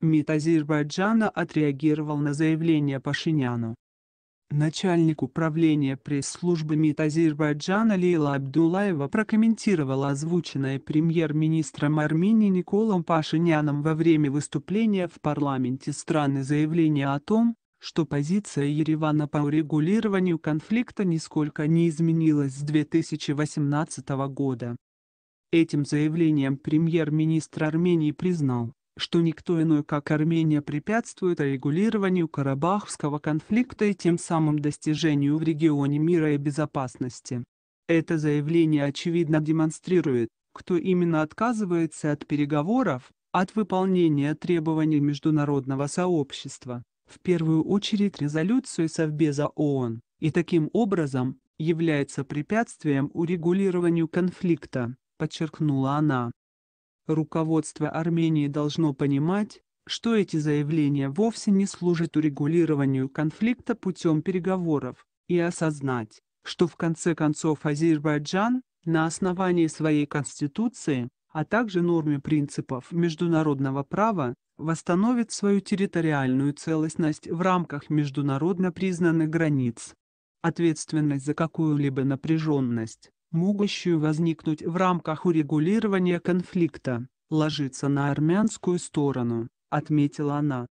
МИД Азербайджана отреагировал на заявление Пашиняну. Начальник управления пресс-службы МИД Азербайджана Лейла Абдулаева прокомментировала озвученное премьер-министром Армении Николом Пашиняном во время выступления в парламенте страны заявление о том, что позиция Еревана по урегулированию конфликта нисколько не изменилась с 2018 года. Этим заявлением премьер-министр Армении признал, что никто иной, как Армения, препятствует регулированию Карабахского конфликта и тем самым достижению в регионе мира и безопасности. Это заявление очевидно демонстрирует, кто именно отказывается от переговоров, от выполнения требований международного сообщества, в первую очередь резолюцию Совбеза ООН, и таким образом является препятствием урегулированию конфликта, подчеркнула она. Руководство Армении должно понимать, что эти заявления вовсе не служат урегулированию конфликта путем переговоров, и осознать, что в конце концов Азербайджан, на основании своей конституции, а также норме принципов международного права, восстановит свою территориальную целостность в рамках международно признанных границ. Ответственность за какую-либо напряженность, могущую возникнуть в рамках урегулирования конфликта, ложится на армянскую сторону, отметила она.